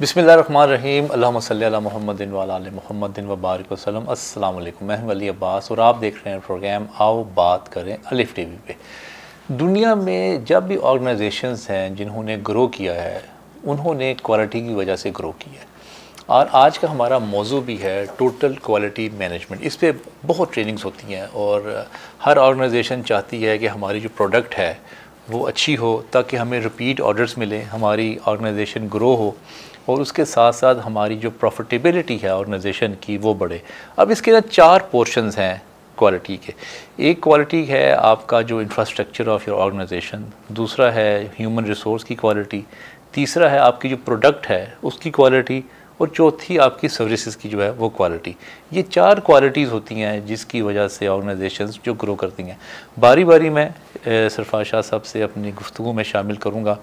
बिसमीम अल्लाह वाल महमद वबारक वसलम अस्सलाम वालेकुम मैं अब्बास और आप देख रहे हैं प्रोग्राम आओ बात करें अलिफ टी वी पे दुनिया में जब भी ऑर्गेनाइजेशन हैं जिन्होंने ग्रो किया है उन्होंने क्वालिटी की वजह से ग्रो किया है और आज का हमारा मौजू भी है टोटल क्वालिटी मैनेजमेंट इस पर बहुत ट्रेनिंग्स होती हैं और हर ऑर्गेनाइजेशन चाहती है कि हमारी जो प्रोडक्ट है वो अच्छी हो ताकि हमें रिपीट ऑर्डर्स मिले हमारी ऑर्गेनाइजेशन ग्रो हो और उसके साथ साथ हमारी जो प्रॉफिटेबिलिटी है ऑर्गेनाइजेशन की वो बढ़े अब इसके अंदर चार पोर्शंस हैं क्वालिटी के एक क्वालिटी है आपका जो इंफ्रास्ट्रक्चर ऑफ योर ऑर्गेनाइजेशन दूसरा है ह्यूमन रिसोर्स की क्वालिटी तीसरा है आपकी जो प्रोडक्ट है उसकी क्वालिटी और चौथी आपकी सर्विसेज की जो है वो क्वालिटी ये चार क्वालिटीज़ होती हैं जिसकी वजह से ऑर्गेनाइजेशंस जो ग्रो करती हैं बारी बारी मैं सरफा शाह साहब से अपनी गुफ्तु में शामिल करूँगा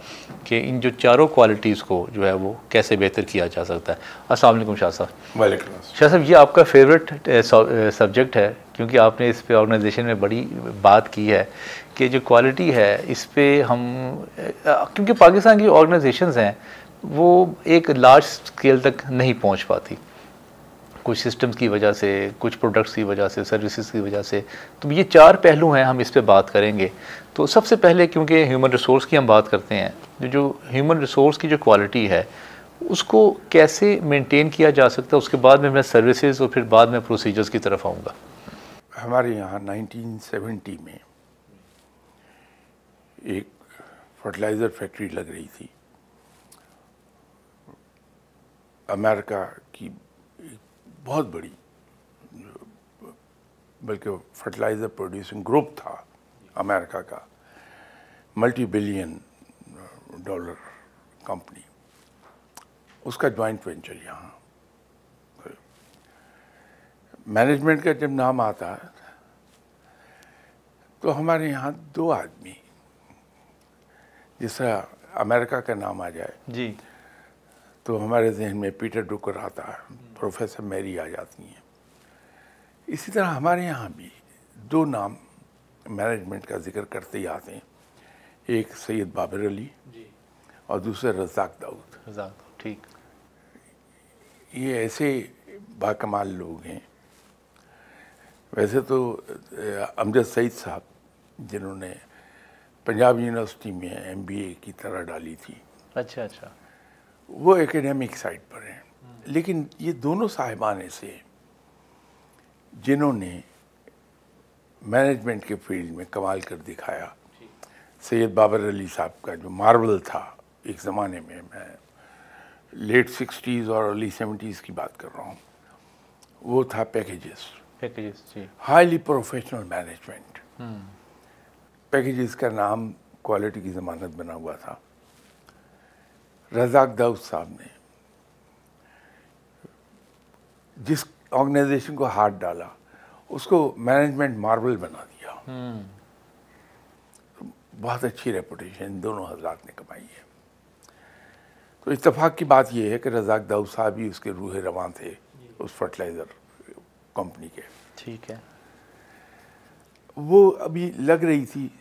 कि इन जो चारों क्वालिटीज़ को जो है वो कैसे बेहतर किया जा सकता है असलम शाह साहब वाले शाह साहब ये आपका फेवरेट सब्जेक्ट है क्योंकि आपने इस पर ऑर्गेनाइजेशन में बड़ी बात की है कि जो क्वालिटी है इस पर हम क्योंकि पाकिस्तान की ऑर्गेनाइजेशंस हैं वो एक लार्ज स्केल तक नहीं पहुंच पाती कुछ सिस्टम्स की वजह से कुछ प्रोडक्ट्स की वजह से सर्विसेज की वजह से तो ये चार पहलू हैं हम इस पर बात करेंगे तो सबसे पहले क्योंकि ह्यूमन रिसोर्स की हम बात करते हैं जो जो ह्यूमन रिसोर्स की जो क्वालिटी है उसको कैसे मेंटेन किया जा सकता है उसके बाद में मैं सर्विसेज और फिर बाद में प्रोसीजर्स की तरफ आऊँगा हमारे यहाँ नाइनटीन में एक फर्टिलाइज़र फैक्ट्री लग रही थी अमेरिका की बहुत बड़ी बल्कि फर्टिलाइज़र प्रोड्यूसिंग ग्रुप था अमेरिका का मल्टी बिलियन डॉलर कंपनी उसका जॉइंट वेंचर यहाँ मैनेजमेंट का जब नाम आता तो हमारे यहाँ दो आदमी जिस अमेरिका का नाम आ जाए जी तो हमारे जहन में पीटर डुकर आता है प्रोफेसर मैरी आ जाती हैं इसी तरह हमारे यहाँ भी दो नाम मैनेजमेंट का जिक्र करते ही आते हैं एक सैयद बाबर अली और दूसरे रजाक दाऊद ठीक ये ऐसे बाकमाल लोग हैं वैसे तो अमजद सईद साहब जिन्होंने पंजाब यूनिवर्सिटी में एमबीए की तरह डाली थी अच्छा अच्छा वो एकेडमिक साइड पर हैं hmm. लेकिन ये दोनों साहिबान ऐसे हैं जिन्होंने मैनेजमेंट के फील्ड में कमाल कर दिखाया सैयद बाबर अली साहब का जो मार्वल था एक ज़माने में मैं लेट सिक्सटीज़ और अर्ली सेवेंटीज़ की बात कर रहा हूँ वो था पैकेजेस पैकेजेस जी हाईली प्रोफेशनल मैनेजमेंट पैकेजेस का नाम क्वालिटी की ज़मानत बना हुआ था रजाक दाऊद साहब ने जिस ऑर्गेनाइजेशन को हाथ डाला उसको मैनेजमेंट मार्बल बना दिया हम्म। बहुत अच्छी रेपुटेशन दोनों हजरात ने कमाई है तो इतफाक़ की बात यह है कि रजाक दाऊद साहब ही उसके रूह रवान थे उस फर्टिलाइज़र कंपनी के ठीक है वो अभी लग रही थी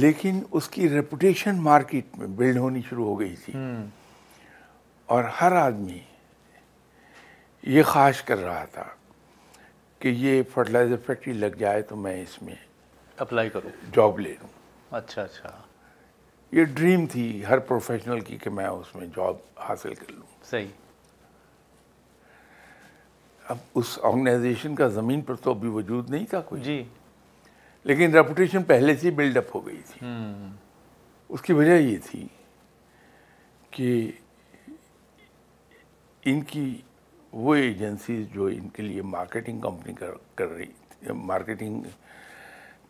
लेकिन उसकी रेपुटेशन मार्केट में बिल्ड होनी शुरू हो गई थी हम्म। और हर आदमी ये ख्वाहिश कर रहा था कि ये फर्टिलाइज़र फैक्ट्री लग जाए तो मैं इसमें अप्लाई करूँ जॉब ले लूँ अच्छा अच्छा ये ड्रीम थी हर प्रोफेशनल की कि मैं उसमें जॉब हासिल कर लूँ सही अब उस ऑर्गेनाइजेशन का ज़मीन पर तो अभी वजूद नहीं था कोई जी लेकिन रेपुटेशन पहले से बिल्डअप हो गई थी हम्म। उसकी वजह ये थी कि इनकी वो एजेंसी जो इनके लिए मार्केटिंग कंपनी कर कर रही मार्केटिंग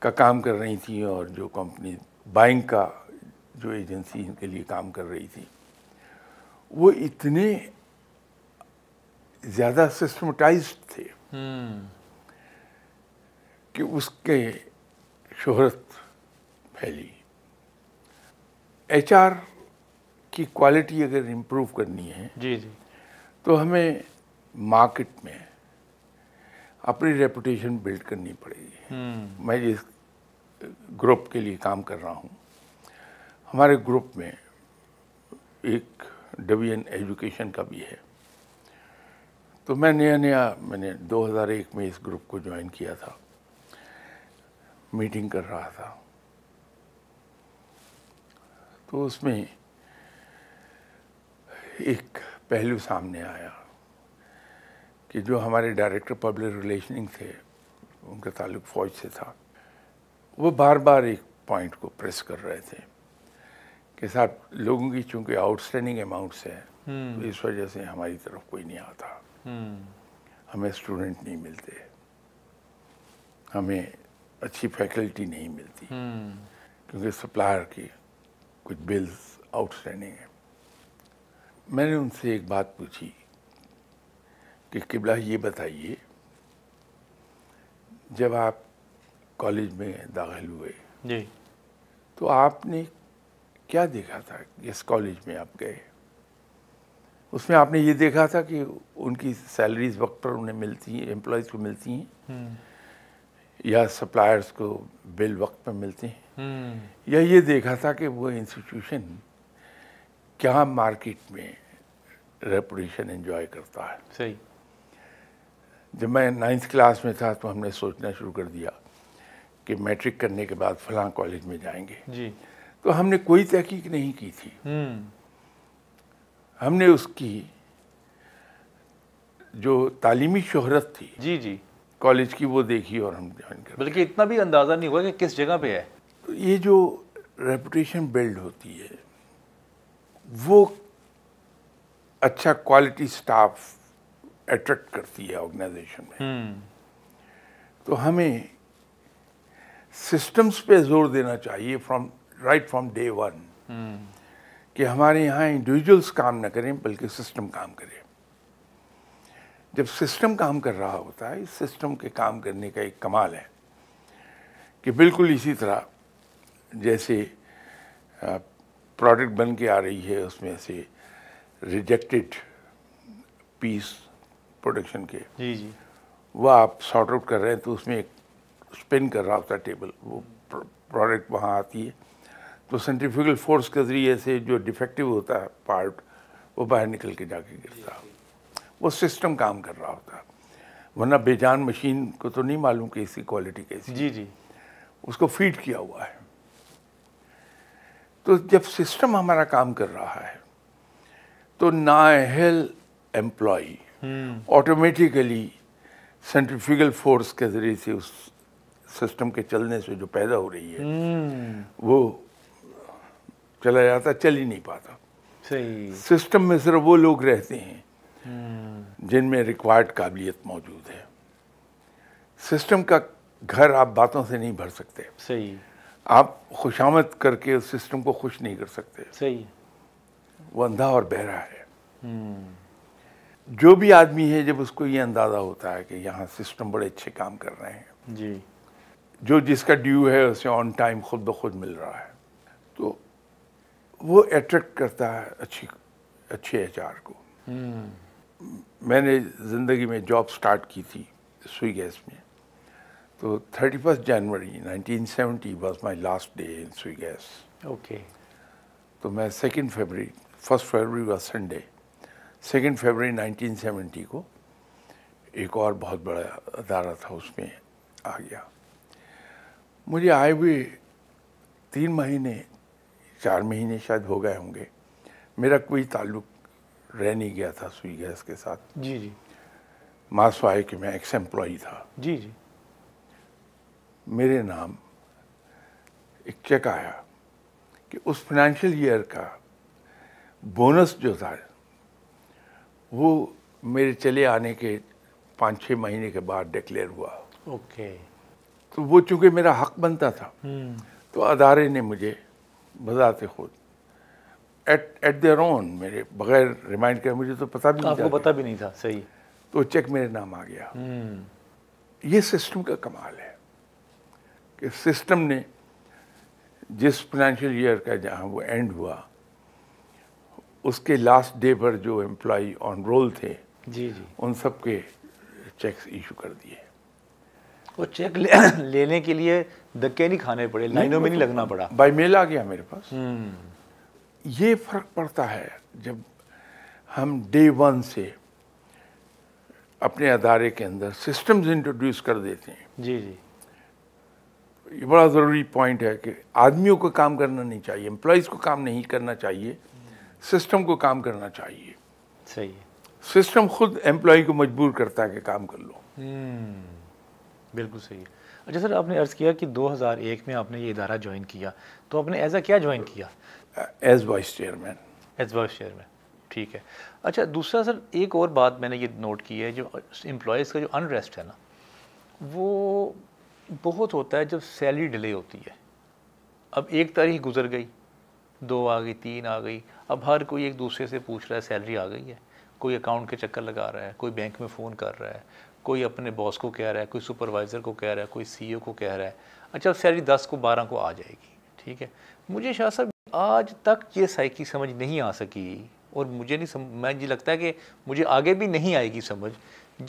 का काम कर रही थी और जो कंपनी बाइंग का जो एजेंसी इनके लिए काम कर रही थी वो इतने ज़्यादा सिस्टमेटाइज्ड थे हम्म। कि उसके शोहरत फैली एचआर की क्वालिटी अगर इम्प्रूव करनी है जी जी तो हमें मार्केट में अपनी रेपुटेशन बिल्ड करनी पड़ेगी हम्म। मैं जिस ग्रुप के लिए काम कर रहा हूँ हमारे ग्रुप में एक डिवीजन एजुकेशन का भी है तो मैं नया नया मैंने 2001 में इस ग्रुप को ज्वाइन किया था मीटिंग कर रहा था तो उसमें एक पहलू सामने आया कि जो हमारे डायरेक्टर पब्लिक रिलेशनिंग थे उनका ताल्लुक फ़ौज से था वो बार बार एक पॉइंट को प्रेस कर रहे थे कि साहब लोगों की चूंकि आउटस्टैंडिंग अमाउंट्स है हम्म। तो इस वजह से हमारी तरफ कोई नहीं आता हम्म। हमें स्टूडेंट नहीं मिलते हमें अच्छी फैकल्टी नहीं मिलती हम्म। क्योंकि सप्लायर की कुछ बिल्स आउटस्टैंडिंग है मैंने उनसे एक बात पूछी कि किबला ये बताइए जब आप कॉलेज में दाखिल हुए जी तो आपने क्या देखा था जिस कॉलेज में आप गए उसमें आपने ये देखा था कि उनकी सैलरीज वक्त पर उन्हें मिलती हैं एम्प्लॉयज़ को मिलती हैं हम्म। या सप्लायर्स को बिल वक्त पर मिलते हैं हम्म। या ये देखा था कि वो इंस्टीट्यूशन क्या मार्केट में रेपुटेशन एंजॉय करता है सही जब मैं नाइन्थ क्लास में था तो हमने सोचना शुरू कर दिया कि मैट्रिक करने के बाद फलां कॉलेज में जाएंगे जी तो हमने कोई तहकीक नहीं की थी हम्म। हमने उसकी जो तालीमी शहरत थी जी जी कॉलेज की वो देखी और हम ज्वाइन कर बल्कि इतना भी अंदाज़ा नहीं हुआ कि किस जगह पे है तो ये जो रेपुटेशन बिल्ड होती है वो अच्छा क्वालिटी स्टाफ अट्रैक्ट करती है ऑर्गेनाइजेशन में हम्म। तो हमें सिस्टम्स पे जोर देना चाहिए from right from day one कि हमारे यहाँ इंडिविजुअल्स काम ना करें बल्कि सिस्टम काम करें जब सिस्टम काम कर रहा होता है इस सिस्टम के काम करने का एक कमाल है कि बिल्कुल इसी तरह जैसे प्रोडक्ट बन के आ रही है उसमें से रिजेक्टेड पीस प्रोडक्शन के जी जी वह आप सॉर्ट आउट कर रहे हैं तो उसमें एक स्पिन कर रहा होता है टेबल वो प्रोडक्ट वहाँ आती है तो सेंट्रीफ्यूगल फोर्स के ज़रिए से जो डिफेक्टिव होता है पार्ट वो बाहर निकल के जाके गिरता है वो सिस्टम काम कर रहा होता है वरना बेजान मशीन को तो नहीं मालूम कि इसकी क्वालिटी कैसी जी जी उसको फीड किया हुआ है तो जब सिस्टम हमारा काम कर रहा है तो नाहल एम्प्लॉय ऑटोमेटिकली सेंट्रीफ्यूगल फोर्स के जरिए से उस सिस्टम के चलने से जो पैदा हो रही है hmm. वो चला जाता चल ही नहीं पाता सही सिस्टम में सिर्फ वो लोग रहते हैं जिनमें रिक्वायर्ड काबिलियत मौजूद है सिस्टम का घर आप बातों से नहीं भर सकते सही आप खुशामद करके उस सिस्टम को खुश नहीं कर सकते सही वो अंधा और बहरा है हम्म। जो भी आदमी है जब उसको ये अंदाज़ा होता है कि यहाँ सिस्टम बड़े अच्छे काम कर रहे हैं जी जो जिसका ड्यू है उसे ऑन टाइम खुद ब खुद मिल रहा है तो वो अट्रैक्ट करता है अच्छी अच्छे एच को हम्म। मैंने ज़िंदगी में जॉब स्टार्ट की थी सुई गैस में तो thirty first January 1970 was my last day in Sui Gas okay तो मैं second February first February was Sunday second February 1970 को एक और बहुत बड़ा अदारा था उसमें आ गया मुझे आए हुए तीन महीने चार महीने शायद हो गए होंगे मेरा कोई ताल्लुक रह नहीं गया था सुई गैस के साथ जी जी मास के मैं एक्स एम्प्लॉ था जी जी मेरे नाम एक चेक आया कि उस फाइनेंशियल ईयर का बोनस जो था वो मेरे चले आने के पाँच छः महीने के बाद डिक्लेयर हुआ ओके तो वो चूँकि मेरा हक बनता था हम्म। तो अदारे ने मुझे बजाते खुद एट एट देयर ओन मेरे बगैर रिमाइंड किया मुझे तो पता भी तो नहीं आपको पता भी नहीं था सही तो चेक मेरे नाम आ गया हम्म। ये सिस्टम का कमाल है कि सिस्टम ने जिस फाइनेंशियल ईयर का जहाँ वो एंड हुआ उसके लास्ट डे पर जो एम्प्लॉय ऑन रोल थे जी जी उन सब के चेक्स इशू कर दिए वो चेक ले, लेने के लिए धक्के नहीं खाने पड़े लाइनों में नहीं तो लगना पड़ा बाई मेल आ गया मेरे पास हम्म। ये फर्क पड़ता है जब हम डे वन से अपने अदारे के अंदर सिस्टम्स इंट्रोड्यूस कर देते हैं जी जी ये बड़ा ज़रूरी पॉइंट है कि आदमियों को काम करना नहीं चाहिए एम्प्लॉयज़ को काम नहीं करना चाहिए सिस्टम को काम करना चाहिए सही है सिस्टम खुद एम्प्लॉय को मजबूर करता है कि काम कर लो हम्म, बिल्कुल सही है अच्छा सर आपने अर्ज़ किया कि 2001 में आपने ये इदारा ज्वाइन किया तो आपने ऐसा क्या ज्वाइन किया as vice chairman as vice chairman ठीक है अच्छा दूसरा सर एक और बात मैंने ये नोट की है जो एम्प्लॉयज़ का जो अनरेस्ट है ना वो बहुत होता है जब सैलरी डिले होती है अब एक तारीख गुजर गई दो आ गई तीन आ गई अब हर कोई एक दूसरे से पूछ रहा है सैलरी आ गई है कोई अकाउंट के चक्कर लगा रहा है कोई बैंक में फ़ोन कर रहा है कोई अपने बॉस को कह रहा है कोई सुपरवाइज़र को कह रहा है कोई सीईओ e को कह रहा है अच्छा सैलरी दस को बारह को आ जाएगी ठीक है मुझे शाह साहब आज तक ये साइकी समझ नहीं आ सकी और मुझे नहीं सम मैं जी लगता है कि मुझे आगे भी नहीं आएगी समझ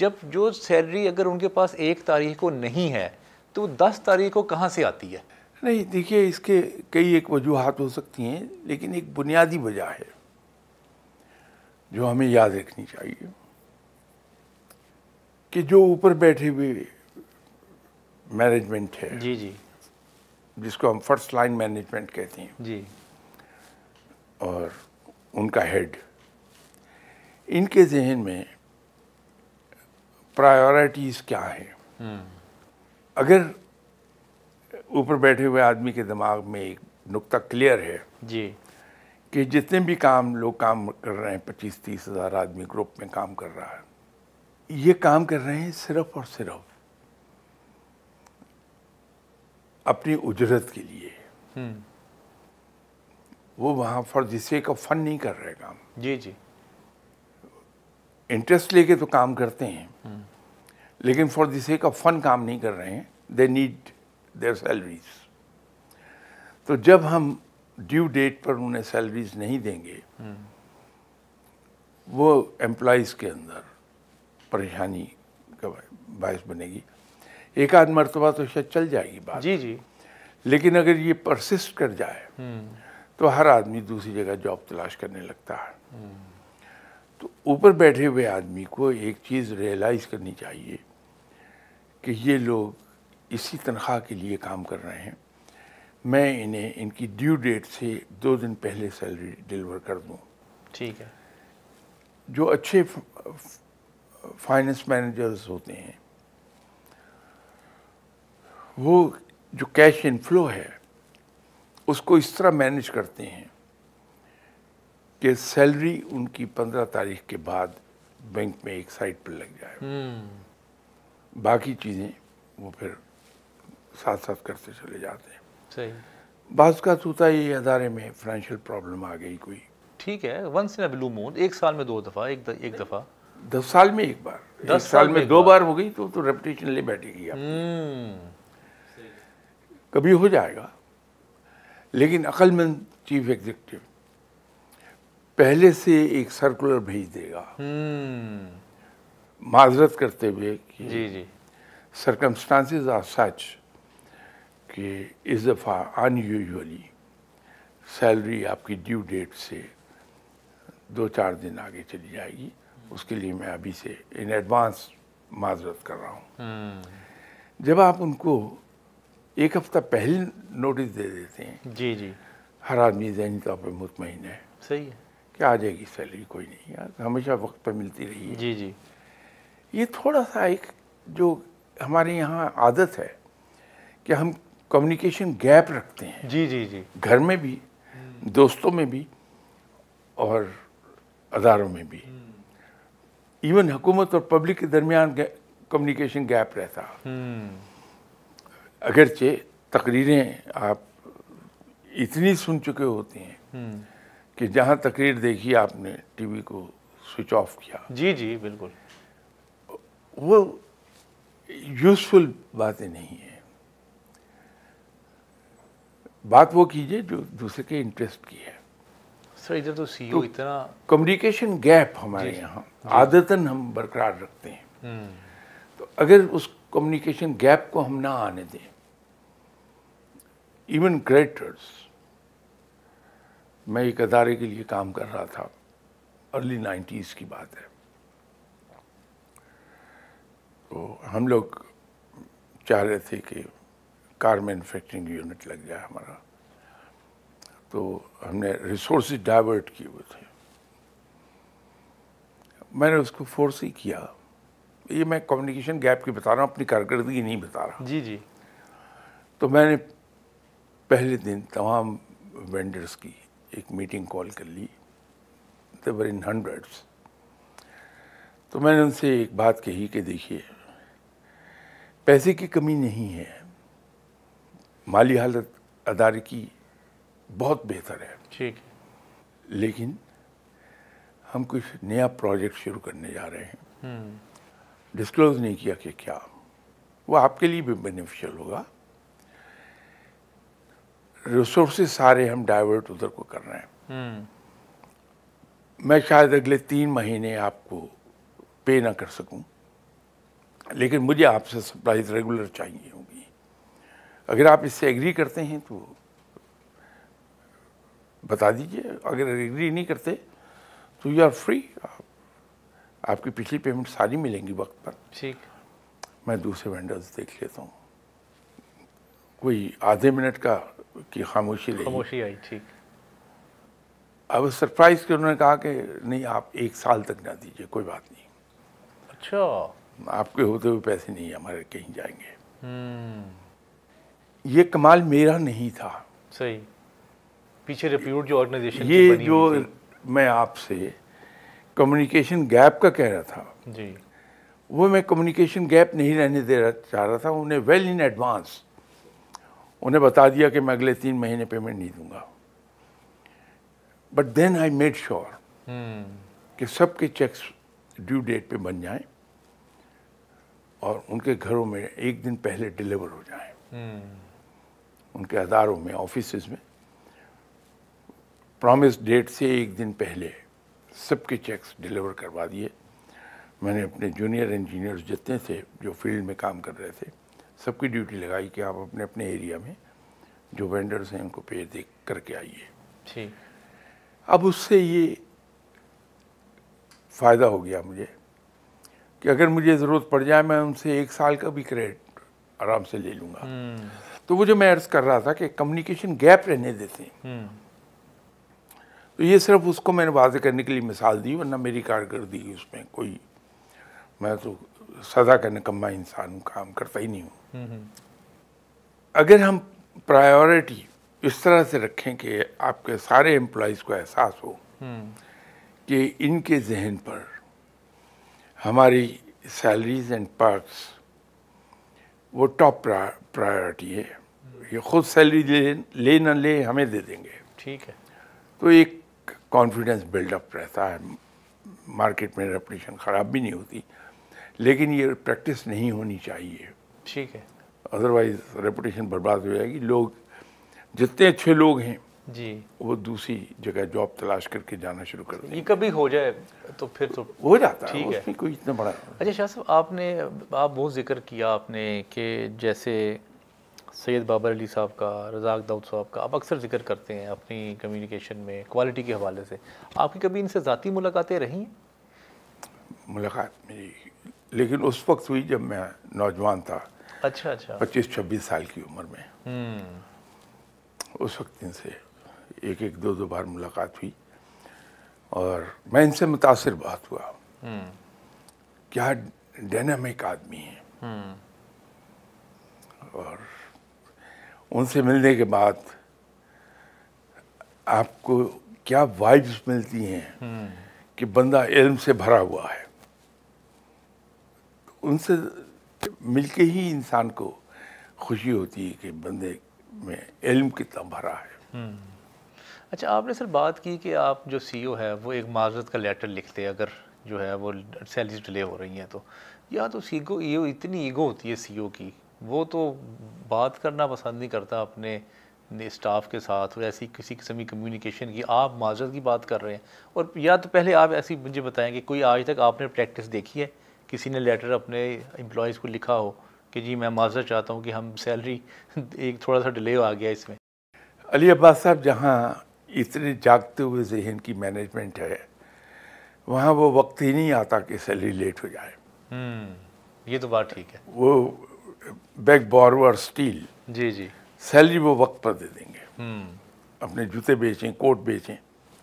जब जो सैलरी अगर उनके पास एक तारीख को नहीं है तो दस तारीख को कहाँ से आती है नहीं देखिए इसके कई एक वजूहत हो सकती हैं लेकिन एक बुनियादी वजह है जो हमें याद रखनी चाहिए कि जो ऊपर बैठे हुए मैनेजमेंट है जी जी जिसको हम फर्स्ट लाइन मैनेजमेंट कहते हैं जी और उनका हेड इनके जहन में प्रायोरिटीज़ क्या है हम्म। अगर ऊपर बैठे हुए आदमी के दिमाग में एक नुक्ता क्लियर है जी कि जितने भी काम लोग काम कर रहे हैं पच्चीस तीस हज़ार आदमी ग्रुप में काम कर रहा है ये काम कर रहे हैं सिर्फ और सिर्फ अपनी उजरत के लिए हम्म। वो वहाँ फॉर दिस वे का फन नहीं कर रहे काम जी जी इंटरेस्ट लेके तो काम करते हैं हम्म। लेकिन फॉर दिस वे का फन काम नहीं कर रहे हैं दे नीड देयर सैलरीज तो जब हम ड्यू डेट पर उन्हें सैलरीज नहीं देंगे हम्म। वो एम्प्लॉयज़ के अंदर परेशानी का बायस बनेगी एक आध मरतबा तो शायद चल जाएगी बात जी जी लेकिन अगर ये परसिस्ट कर जाए हम्म। तो हर आदमी दूसरी जगह जॉब तलाश करने लगता है तो ऊपर बैठे हुए आदमी को एक चीज़ रियलाइज़ करनी चाहिए कि ये लोग इसी तनख्वाह के लिए काम कर रहे हैं मैं इन्हें इनकी ड्यू डेट से दो दिन पहले सैलरी डिलीवर कर दूं ठीक है जो अच्छे फाइनेंस मैनेजर्स होते हैं वो जो कैश इनफ्लो है उसको इस तरह मैनेज करते हैं कि सैलरी उनकी पंद्रह तारीख के बाद बैंक में एक साइड पर लग जाए hmm. बाकी चीज़ें वो फिर साथ साथ करते चले जाते हैं सही बाज का तोता ये अदारे में फाइनेंशियल प्रॉब्लम आ गई कोई ठीक है वंस इन ब्लू मून एक साल में दो दफ़ा एक द, एक दफ़ा दस साल में एक बार दस एक साल, में दो बार।, बार हो गई तो तो रेपटेशन ले बैठेगी आप hmm. हम्म। कभी हो जाएगा लेकिन अक्लमंद चीफ एग्जीक्यूटिव पहले से एक सर्कुलर भेज देगा हम्म। माजरत करते हुए कि जी जी सरकमस्टांसिस आर सच कि इस दफ़ा अनयूजली सैलरी आपकी ड्यू डेट से दो चार दिन आगे चली जाएगी उसके लिए मैं अभी से इन एडवांस माजरत कर रहा हूँ हम्म। जब आप उनको एक हफ्ता पहले नोटिस दे देते हैं जी जी हर आदमी जहनी तौर पर मुतमिन है सही है कि आ जाएगी सैलरी कोई नहीं यार हमेशा वक्त पर मिलती रही है जी जी ये थोड़ा सा एक जो हमारे यहाँ आदत है कि हम कम्युनिकेशन गैप रखते हैं जी जी जी घर में भी दोस्तों में भी और अदारों में भी इवन हम्म। हुकूमत और पब्लिक के दरमियान कम्युनिकेशन गैप रहता हम्म। अगरचे तकरीरें आप इतनी सुन चुके होते हैं हम्म। कि जहाँ तकरीर देखी आपने टीवी को स्विच ऑफ किया जी जी बिल्कुल वो यूज़फुल बातें नहीं है बात वो कीजिए जो दूसरे के इंटरेस्ट की है सर इधर तो सीईओ e तो इतना कम्युनिकेशन गैप हमारे यहाँ आदतन हम बरकरार रखते हैं हम्म। तो अगर उस कम्युनिकेशन गैप को हम ना आने दें इवन क्रिएटर्स मैं एक अदारे के लिए काम कर रहा था अर्ली नाइन्टीज़ की बात है तो हम लोग चाह रहे थे कि कार मैन्युफैक्चरिंग यूनिट लग जाए हमारा तो हमने रिसोर्स डाइवर्ट किए हुए थे मैंने उसको फोर्स ही किया ये मैं कम्युनिकेशन गैप की बता रहा हूँ अपनी कारकर्दगी नहीं बता रहा जी जी तो मैंने पहले दिन तमाम वेंडर्स की एक मीटिंग कॉल कर ली देवर इन हंड्रेड्स तो मैंने उनसे एक बात कही कि देखिए पैसे की कमी नहीं है माली हालत अदारे की बहुत बेहतर है ठीक लेकिन हम कुछ नया प्रोजेक्ट शुरू करने जा रहे हैं डिस्क्लोज हम्म। नहीं किया कि क्या वो आपके लिए भी बेनिफिशियल होगा रिसोर्सेज सारे हम डाइवर्ट उधर को कर रहे हैं हम्म। मैं शायद अगले तीन महीने आपको पे ना कर सकूं लेकिन मुझे आपसे सप्लाईज रेगुलर चाहिए होगी अगर आप इससे एग्री करते हैं तो बता दीजिए अगर एग्री नहीं करते तो यू आर फ्री आप, आपकी पिछली पेमेंट सारी मिलेंगी वक्त पर ठीक मैं दूसरे वेंडर्स देख लेता हूँ कोई आधे मिनट का की खामोशी रही खामोशी आई ठीक अब सरप्राइज के उन्होंने कहा कि नहीं आप एक साल तक ना दीजिए कोई बात नहीं अच्छा आपके होते हुए पैसे नहीं हमारे कहीं जाएंगे हम्म। ये कमाल मेरा नहीं था सही पीछे रिप्यूट जो ऑर्गेनाइजेशन ये जो मैं आपसे कम्युनिकेशन गैप का कह रहा था जी वो मैं कम्युनिकेशन गैप नहीं रहने दे रहा चाह रहा था उन्हें वेल इन एडवांस उन्हें बता दिया कि मैं अगले तीन महीने पेमेंट नहीं दूंगा but then I made sure कि सबके चेक्स ड्यू डेट पे बन जाएं और उनके घरों में एक दिन पहले डिलीवर हो जाएं hmm. उनके अदारों में ऑफिस में प्रॉमिस डेट से एक दिन पहले सबके चेक्स डिलीवर करवा दिए मैंने अपने जूनियर इंजीनियर्स जितने थे जो फील्ड में काम कर रहे थे सबकी ड्यूटी लगाई कि आप अपने अपने एरिया में जो वेंडर्स हैं उनको पे देख करके आइए ठीक अब उससे ये फ़ायदा हो गया मुझे कि अगर मुझे ज़रूरत पड़ जाए मैं उनसे एक साल का भी क्रेडिट आराम से ले लूँगा हम्म। तो वो जो मैं अर्ज़ कर रहा था कि कम्युनिकेशन गैप रहने देते हैं हम्म। तो ये सिर्फ उसको मैंने वाजे करने के लिए मिसाल दी वरना मेरी कारकर्दगी उसमें कोई मैं तो सदा का निकम्मा इंसान काम करता ही नहीं हूँ अगर हम प्रायोरिटी इस तरह से रखें कि आपके सारे एम्प्लॉज़ को एहसास हो हम्म। कि इनके जहन पर हमारी सैलरीज एंड पार्क्स वो टॉप प्रायोरिटी है हम्म। ये खुद सैलरी ले ले ना ले हमें दे देंगे ठीक है तो एक कॉन्फिडेंस बिल्डअप रहता है मार्केट में रेपुटेशन ख़राब भी नहीं होती लेकिन ये प्रैक्टिस नहीं होनी चाहिए ठीक है अदरवाइज रेपुटेशन बर्बाद हो जाएगी लोग जितने अच्छे लोग हैं जी वो दूसरी जगह जॉब तलाश करके जाना शुरू कर ये कभी हो जाए तो फिर तो हो जाता ठीक है कोई इतना बड़ा अच्छा शाह साहब आपने आप बहुत जिक्र किया आपने कि जैसे सैयद बाबर अली साहब का रजाक दाऊद साहब का आप अक्सर जिक्र करते हैं अपनी कम्युनिकेशन में क्वालिटी के हवाले से आपकी कभी इनसे ज़ाती मुलाकातें रही हैं मुलाकात मेरी लेकिन उस वक्त हुई जब मैं नौजवान था अच्छा अच्छा पच्चीस छब्बीस साल की उम्र में हम्म। उस वक्त इनसे एक एक दो दो बार मुलाकात हुई और मैं इनसे मुतासर बहुत हुआ हम्म। क्या डेनामिक आदमी है हम्म। और उनसे मिलने के बाद आपको क्या वाइब्स मिलती हैं कि बंदा इल्म से भरा हुआ है उनसे मिलके ही इंसान को खुशी होती है कि बंदे में इल्म कितना भरा है हम्म। अच्छा आपने सर बात की कि आप जो सीईओ e है वो एक माजरत का लेटर लिखते हैं अगर जो है वो सैलरी डिले हो रही है तो या तो सीगो ईओ e e इतनी ईगो होती है सीईओ की वो तो बात करना पसंद नहीं करता अपने स्टाफ के साथ और ऐसी किसी किस्म की कम्युनिकेशन की आप माजरत की बात कर रहे हैं और या तो पहले आप ऐसी मुझे बताएं कि कोई आज तक आपने प्रैक्टिस देखी है किसी ने लेटर अपने एम्प्लॉयज़ को लिखा हो कि जी मैं माजरा चाहता हूँ कि हम सैलरी एक थोड़ा सा डिले आ गया इसमें अली अब्बास साहब जहाँ इतने जागते हुए जहन की मैनेजमेंट है वहाँ वो वक्त ही नहीं आता कि सैलरी लेट हो जाए हम्म, ये तो बात ठीक है वो बैक बॉरवर स्टील जी जी सैलरी वो वक्त पर दे देंगे हम्म। अपने जूते बेचें कोट बेचें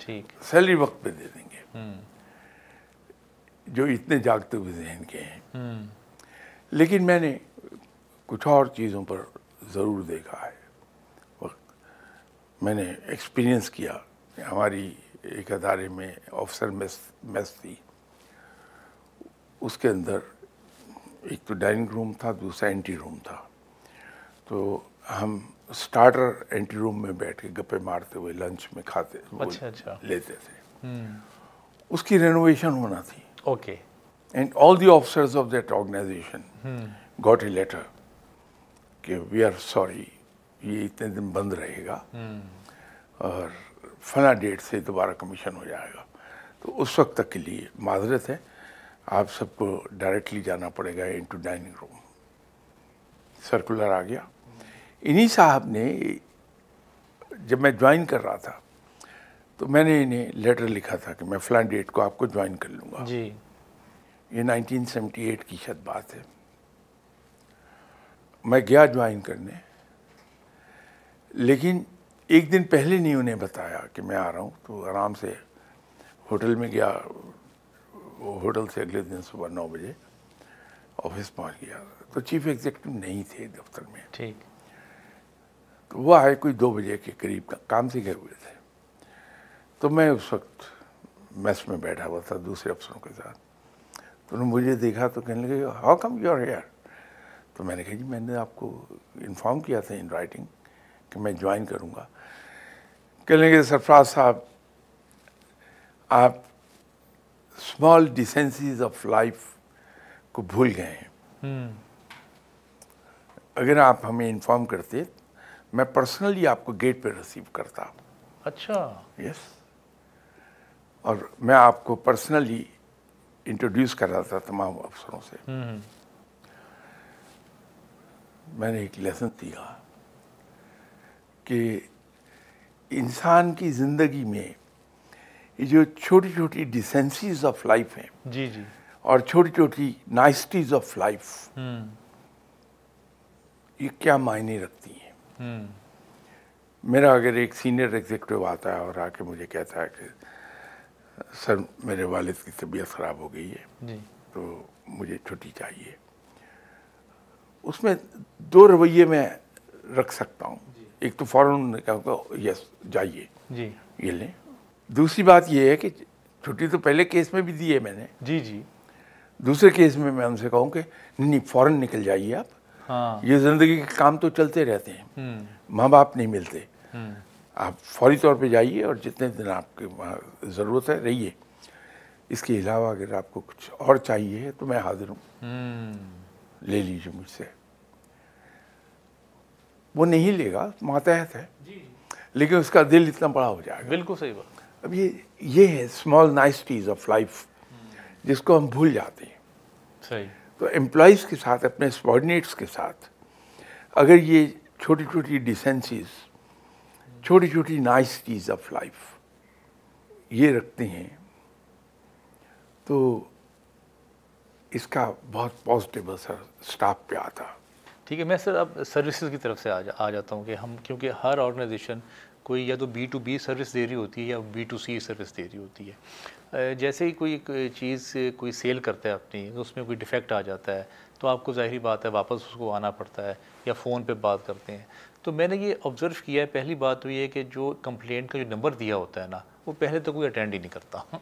ठीक सैलरी वक्त पर दे देंगे हम्म। जो इतने जागते हुए जहन के हैं हम्म। लेकिन मैंने कुछ और चीज़ों पर ज़रूर देखा है वक्त मैंने एक्सपीरियंस किया हमारी एक अदारे में ऑफिसर मेस मेस थी उसके अंदर एक तो डाइनिंग रूम था दूसरा एंटी रूम था तो हम स्टार्टर एंटी रूम में बैठ के गप्पे मारते हुए लंच में खाते अच्छा, अच्छा। लेते थे हम्म। उसकी रेनोवेशन होना थी Okay. And all the officers of that organization hmm. got a letter कि वी आर सॉरी ये इतने दिन बंद रहेगा hmm. और फला डेट से दोबारा कमीशन हो जाएगा तो उस वक्त तक के लिए माजरत है आप सबको डायरेक्टली जाना पड़ेगा इनटू डाइनिंग रूम सर्कुलर आ गया इन्हीं साहब ने जब मैं ज्वाइन कर रहा था तो मैंने इन्हें लेटर लिखा था कि मैं फलान डेट को आपको ज्वाइन कर लूँगा जी ये 1978 की शायद बात है मैं गया ज्वाइन करने लेकिन एक दिन पहले नहीं उन्हें बताया कि मैं आ रहा हूँ तो आराम से होटल में गया होटल से अगले दिन सुबह नौ बजे ऑफिस पहुँच गया तो चीफ एग्जीक्यूटिव नहीं थे दफ्तर में ठीक तो वो आए कोई दो बजे के करीब काम से गए हुए थे तो मैं उस वक्त मैस में बैठा हुआ था दूसरे अफसरों के साथ तो उन्होंने मुझे देखा तो कहने लगे हाउ कम योर हेयर तो मैंने कहा जी मैंने आपको इन्फॉर्म किया था इन राइटिंग कि मैं ज्वाइन करूँगा कहने लगे सरफराज साहब आप स्मॉल डिसेंसीज ऑफ लाइफ को भूल गए हैं hmm. अगर आप हमें इन्फॉर्म करते मैं पर्सनली आपको गेट पे रिसीव करता अच्छा यस yes. और मैं आपको पर्सनली इंट्रोड्यूस कर रहा था तमाम अफसरों से हम्म, हम्म। मैंने एक लेसन दिया कि इंसान की ज़िंदगी में ये जो छोटी छोटी डिसेंसीज ऑफ लाइफ हैं जी जी और छोटी छोटी नाइस्टीज ऑफ लाइफ ये क्या मायने रखती हैं हम्म। मेरा अगर एक सीनियर एग्जीक्यूटिव आता है और आके मुझे कहता है कि सर मेरे वालिद की तबीयत ख़राब हो गई है जी। तो मुझे छुट्टी चाहिए उसमें दो रवैये मैं रख सकता हूँ एक तो फ़ौरन कहूँगा तो यस जाइए ये लें दूसरी बात यह है कि छुट्टी तो पहले केस में भी दी है मैंने जी जी दूसरे केस में मैं उनसे कहूँ कि नहीं फ़ौरन निकल जाइए आप हाँ। ये ज़िंदगी के काम तो चलते रहते हैं हम्म। माँ बाप नहीं मिलते हम्म। आप फौरी तौर पे जाइए और जितने दिन आपके वहाँ ज़रूरत है रहिए इसके अलावा अगर आपको कुछ और चाहिए तो मैं हाजिर हूँ हम्म। ले लीजिए मुझसे वो नहीं लेगा मातहत है लेकिन उसका दिल इतना बड़ा हो जाएगा बिल्कुल सही बात अब ये ये है स्मॉल नाइसिटीज ऑफ लाइफ जिसको हम भूल जाते हैं सही तो एम्प्लॉयज़ के साथ अपने सबॉर्डिनेट्स के साथ अगर ये छोटी छोटी डिसेंसीज़ छोटी छोटी नाइस चीज़ ऑफ लाइफ ये रखते हैं तो इसका बहुत पॉजिटिव असर स्टाफ पे आता ठीक है मैं सर अब सर्विसेज की तरफ से आ, जा, आ जाता हूँ कि हम क्योंकि हर ऑर्गेनाइजेशन कोई या तो बी टू बी सर्विस दे रही होती है या बी टू सी सर्विस दे रही होती है जैसे ही कोई चीज़ कोई सेल करता है अपनी तो उसमें कोई डिफेक्ट आ जाता है तो आपको ज़ाहरी बात है वापस उसको आना पड़ता है या फ़ोन पे बात करते हैं तो मैंने ये ऑब्ज़र्व किया है पहली बात तो ये कि जो कंप्लेंट का जो नंबर दिया होता है ना वो पहले तो कोई अटेंड ही नहीं करता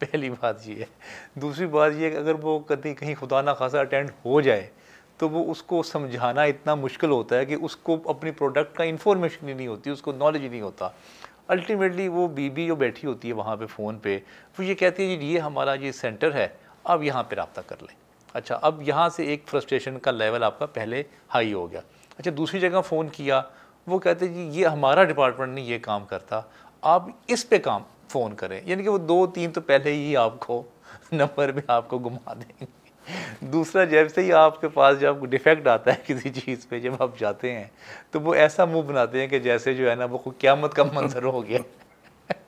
पहली बात ये है दूसरी बात ये अगर वो कभी कहीं खुदा ना खासा अटेंड हो जाए तो वो उसको समझाना इतना मुश्किल होता है कि उसको अपनी प्रोडक्ट का इन्फॉर्मेशन ही नहीं होती उसको नॉलेज ही नहीं होता अल्टीमेटली वो बीबी जो बैठी होती है वहाँ पे फ़ोन पे वो ये कहती है जी ये हमारा ये सेंटर है अब यहाँ पे रबता कर लें अच्छा अब यहाँ से एक फ्रस्ट्रेशन का लेवल आपका पहले हाई हो गया अच्छा दूसरी जगह फ़ोन किया वो कहते जी ये हमारा डिपार्टमेंट नहीं ये काम करता आप इस पे काम फ़ोन करें यानी कि वो दो तीन तो पहले ही आपको नंबर में आपको घुमा देंगे दूसरा जब से ही आपके पास जब डिफेक्ट आता है किसी चीज़ पे जब आप जाते हैं तो वो ऐसा मुंह बनाते हैं कि जैसे जो है ना वो क्यामत का मंजर हो गया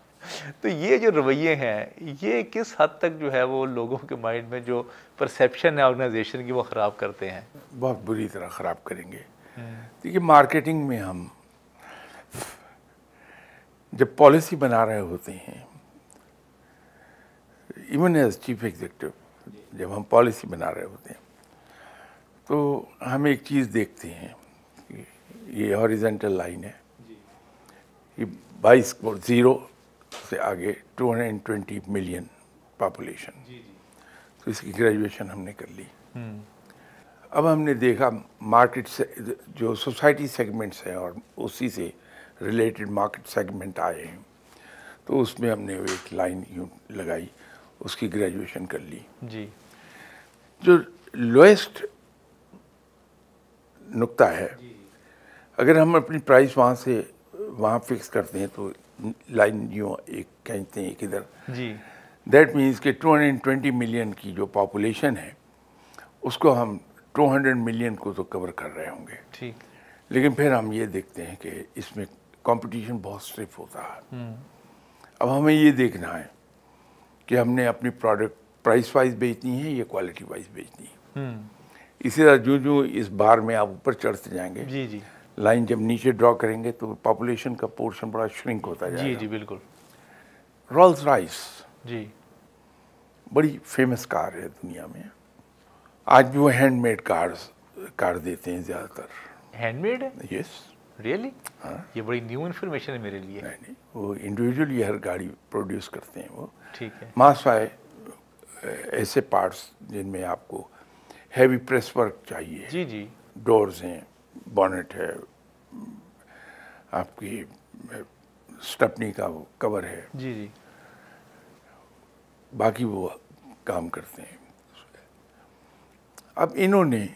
तो ये जो रवैये हैं ये किस हद तक जो है वो लोगों के माइंड में जो परसेप्शन है ऑर्गेनाइजेशन की वो ख़राब करते हैं बहुत बुरी तरह ख़राब करेंगे देखिए मार्केटिंग में हम जब पॉलिसी बना रहे होते हैं इवन एज चीफ एग्जीक्यूटिव जब हम पॉलिसी बना रहे होते हैं तो हम एक चीज़ देखते हैं ये हॉरिजेंटल लाइन है ये बाईस ज़ीरो से आगे 220 मिलियन पॉपुलेशन तो इसकी ग्रेजुएशन हमने कर ली हम्म। अब हमने देखा मार्केट से जो सोसाइटी सेगमेंट्स हैं और उसी से रिलेटेड मार्केट सेगमेंट आए हैं तो उसमें हमने एक लाइन लगाई उसकी ग्रेजुएशन कर ली जी जो लोएस्ट नुक्ता है अगर हम अपनी प्राइस वहाँ से वहाँ फिक्स करते हैं तो लाइन यूँ एक कहते हैं एक इधर जी दैट मीन्स कि 220 मिलियन की जो पॉपुलेशन है उसको हम 200 मिलियन को तो कवर कर रहे होंगे ठीक लेकिन फिर हम ये देखते हैं कि इसमें कंपटीशन बहुत स्ट्रिफ होता है हम्म। अब हमें ये देखना है कि हमने अपनी प्रोडक्ट प्राइस वाइज बेचनी है या क्वालिटी वाइज बेचनी है हम्म। इसी तरह जो जो इस बार में आप ऊपर चढ़ते जाएंगे जी जी लाइन जब नीचे ड्रॉ करेंगे तो पॉपुलेशन का पोर्शन बड़ा श्रिंक होता जाएगा जी जी बिल्कुल रॉल्स राइस जी बड़ी फेमस कार है दुनिया में आज भी वो हैंडमेड कार्स कार देते हैं ज़्यादातर हैंडमेड यस रियली हाँ ये बड़ी न्यू इन्फॉर्मेशन है मेरे लिए नहीं नहीं वो इंडिविजुअली हर गाड़ी प्रोड्यूस करते हैं वो ठीक है मासवाए ऐसे पार्ट्स जिनमें आपको हैवी प्रेस वर्क चाहिए जी जी डोर्स हैं बॉनेट है आपकी स्टपनी का वो कवर है जी जी बाकी वो काम करते हैं अब इन्होंने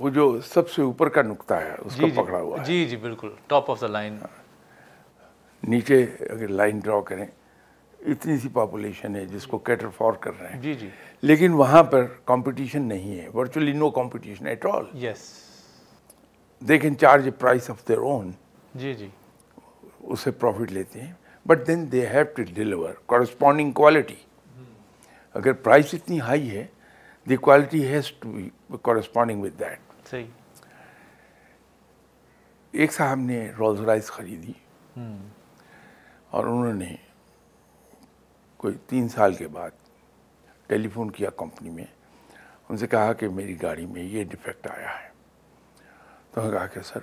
वो जो सबसे ऊपर का नुकता है उसको पकड़ा हुआ जी जी बिल्कुल टॉप ऑफ द लाइन नीचे अगर लाइन ड्रॉ करें इतनी सी पॉपुलेशन है जिसको कैटर फॉर कर रहे हैं जी जी लेकिन वहाँ पर कंपटीशन नहीं है virtually no competition at all yes they can charge price of their own जी जी उससे प्रॉफिट लेते हैं but then they have to deliver corresponding quality अगर प्राइस इतनी हाई है the quality has to be corresponding with that सही एक साहब ने रोल्स राइस खरीदी हम्म। और उन्होंने कोई तीन साल के बाद टेलीफोन किया कंपनी में उनसे कहा कि मेरी गाड़ी में ये डिफेक्ट आया है तो उन्होंने कहा कि सर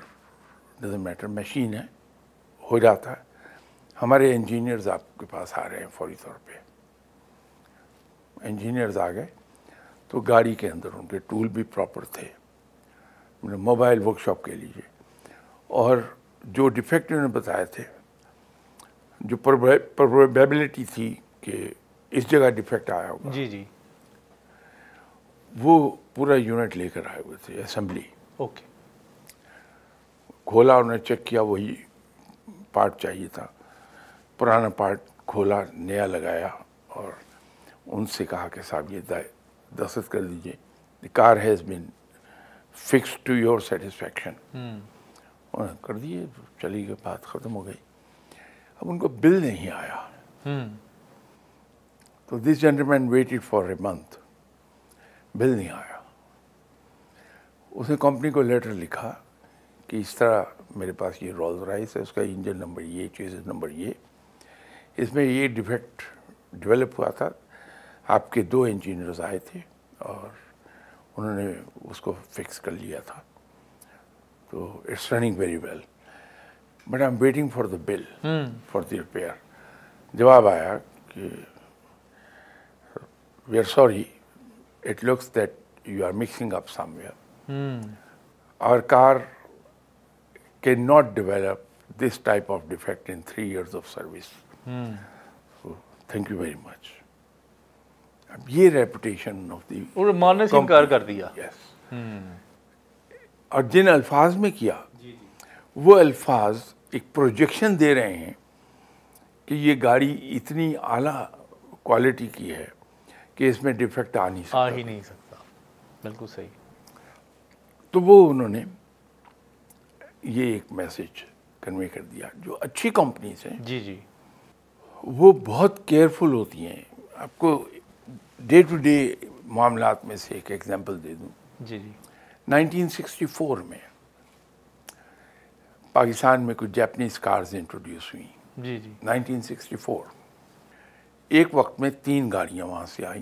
डजेंट मैटर मशीन है हो जाता है हमारे इंजीनियर्स आपके पास आ रहे हैं फौरी तौर पे इंजीनियर्स आ गए तो गाड़ी के अंदर उनके टूल भी प्रॉपर थे मोबाइल वर्कशॉप के लिए और जो डिफेक्ट उन्होंने बताए थे जो प्रोबेबिलिटी थी कि इस जगह डिफेक्ट आया होगा जी जी वो पूरा यूनिट लेकर आए हुए थे असम्बली ओके खोला उन्होंने चेक किया वही पार्ट चाहिए था पुराना पार्ट खोला नया लगाया और उनसे कहा कि साहब ये दस्त कर दीजिए the car has been fix to your satisfaction कर दिए चली गई बात ख़त्म हो गई अब उनको बिल नहीं आया हम्म। तो this gentleman waited for a month bill नहीं आया उसने कंपनी को लेटर लिखा कि इस तरह मेरे पास ये रोल्स राइस है उसका इंजन नंबर ये चीज़ नंबर ये इसमें ये डिफेक्ट डेवलप हुआ था आपके दो इंजीनियर्स आए थे और उन्होंने उसको फिक्स कर लिया था तो it's running very well but I am waiting for the bill for the repair जवाब आया कि we are sorry it looks that you are mixing up somewhere our car can not develop this type of defect in three years of service thank you very much अब ये reputation of the मानने से इनकार कर दिया yes हम्म। और जिन अल्फाज में किया वो अल्फाज एक प्रोजेक्शन दे रहे हैं कि ये गाड़ी इतनी आला क्वालिटी की है कि इसमें डिफेक्ट आ नहीं सकता आ ही नहीं सकता बिल्कुल सही तो वो उन्होंने ये एक मैसेज कन्वे कर दिया जो अच्छी कंपनीज हैं जी जी वो बहुत केयरफुल होती हैं आपको डे टू डे मामला में से एक एग्जांपल दे दूं जी जी 1964 में पाकिस्तान में कुछ जैपनीज कार्स इंट्रोड्यूस हुई जी जी 1964 एक वक्त में तीन गाड़ियां वहाँ से आई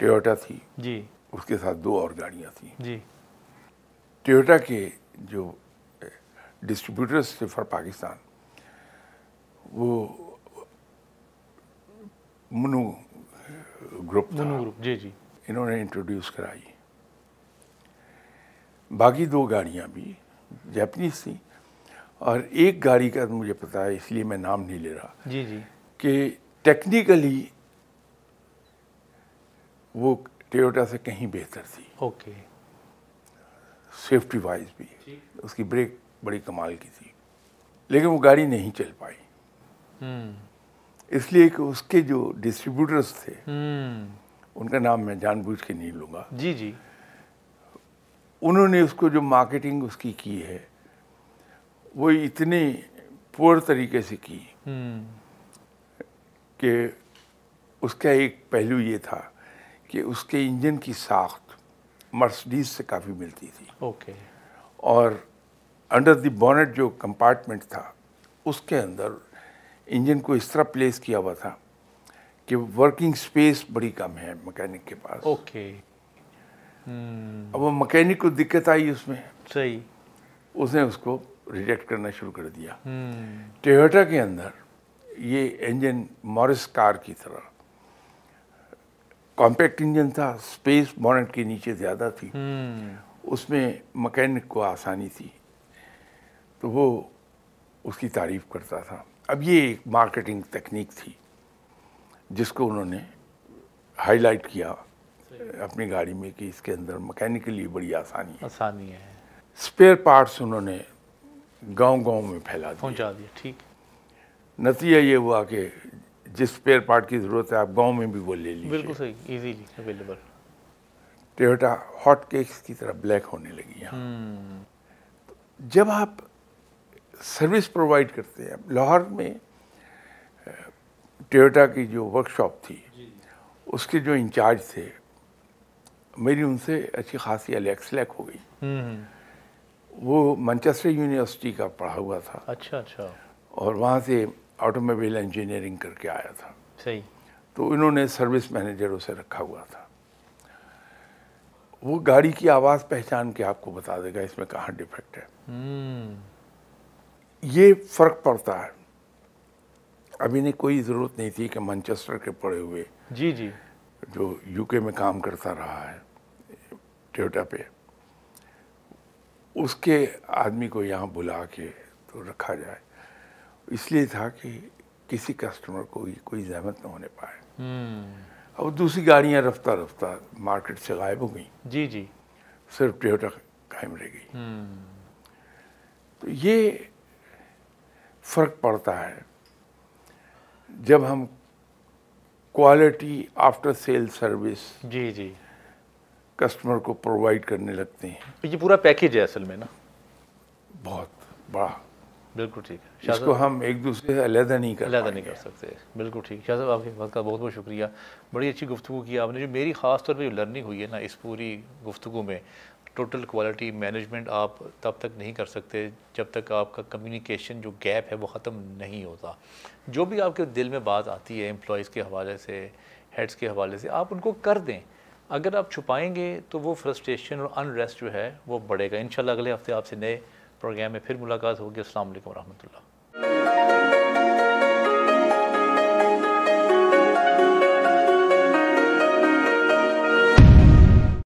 टोयोटा थी जी उसके साथ दो और गाड़ियां थी जी टोयोटा के जो डिस्ट्रीब्यूटर्स थे फॉर पाकिस्तान वो मनु ग्रुप दोनों ग्रुप जी जी इन्होंने इंट्रोड्यूस कराई बाकी दो गाड़ियाँ भी जैपनीज थी और एक गाड़ी का मुझे पता है इसलिए मैं नाम नहीं ले रहा जी जी कि टेक्निकली वो टोयोटा से कहीं बेहतर थी ओके सेफ्टी वाइज भी उसकी ब्रेक बड़ी कमाल की थी लेकिन वो गाड़ी नहीं चल पाई हम्म। इसलिए कि उसके जो डिस्ट्रीब्यूटर्स थे हम्म। उनका नाम मैं जानबूझ के नहीं लूँगा जी जी उन्होंने उसको जो मार्केटिंग उसकी की है वो इतने पुअर तरीके से की हम्म। कि उसका एक पहलू ये था कि उसके इंजन की साख्त मर्सडीज से काफ़ी मिलती थी ओके okay. और अंडर द बोनेट जो कंपार्टमेंट था उसके अंदर इंजन को इस तरह प्लेस किया हुआ था कि वर्किंग स्पेस बड़ी कम है मैकेनिक के पास ओके अब वो मैकेनिक को दिक्कत आई उसमें सही उसने उसको रिजेक्ट करना शुरू कर दिया hmm. हम्म। टोयोटा के अंदर ये इंजन मॉरिस कार की तरह कॉम्पैक्ट इंजन था स्पेस बॉनेट के नीचे ज़्यादा थी हम्म। उसमें मैकेनिक को आसानी थी तो वो उसकी तारीफ करता था अब ये एक मार्केटिंग तकनीक थी जिसको उन्होंने हाईलाइट किया अपनी गाड़ी में कि इसके अंदर मैकेनिकली बड़ी आसानी है आसानी है स्पेयर पार्ट्स उन्होंने गांव-गांव में फैला दिया पहुंचा दिया ठीक नतीजा ये हुआ कि जिस स्पेयर पार्ट की ज़रूरत है आप गांव में भी वो ले लीजिए बिल्कुल सही easily available Toyota hot cakes की तरह ब्लैक होने लगी यहाँ हम्म। जब आप सर्विस प्रोवाइड करते हैं लाहौर में टोयोटा की जो वर्कशॉप थी उसके जो इंचार्ज थे मेरी उनसे अच्छी खासी अलैक स्लैक हो गई हम्म, हम्म। वो मैनचेस्टर यूनिवर्सिटी का पढ़ा हुआ था अच्छा अच्छा और वहाँ से ऑटोमोबाइल इंजीनियरिंग करके आया था सही तो इन्होंने सर्विस मैनेजर उसे रखा हुआ था वो गाड़ी की आवाज़ पहचान के आपको बता देगा इसमें कहाँ डिफेक्ट है हम्म। ये फ़र्क पड़ता है अभी ने कोई ज़रूरत नहीं थी कि मैनचेस्टर के पड़े हुए जी जी जो यूके में काम करता रहा है टोयोटा पे उसके आदमी को यहाँ बुला के तो रखा जाए इसलिए था कि किसी कस्टमर को कोई जहमत ना होने पाए अब हम्म। दूसरी गाड़ियाँ रफ्ता रफ्ता मार्केट से गायब हो गई जी जी सिर्फ टोयोटा कायम रह गई हम्म। तो ये फ़र्क पड़ता है जब हम क्वालिटी आफ्टर सेल सर्विस जी जी कस्टमर को प्रोवाइड करने लगते हैं तो ये पूरा पैकेज है असल में ना बहुत बड़ा बिल्कुल ठीक है इसको हम एक दूसरे से अलहदा नहीं कर अलहदा नहीं कर सकते बिल्कुल ठीक शाह आपके वक्त का बहुत बहुत शुक्रिया बड़ी अच्छी गुफ्तु की आपने जो मेरी ख़ास तौर पर जो लर्निंग हुई है ना इस पूरी गुफ्तु में टोटल क्वालिटी मैनेजमेंट आप तब तक नहीं कर सकते जब तक आपका कम्युनिकेशन जो गैप है वो ख़त्म नहीं होता जो भी आपके दिल में बात आती है एम्प्लॉज़ के हवाले से हेड्स के हवाले से आप उनको कर दें अगर आप छुपाएंगे तो वो फ्रस्ट्रेशन और अनरेस्ट जो है वो बढ़ेगा इन अगले हफ्ते आपसे नए प्रोग्राम में फिर मुलाकात होगी असल वरहमल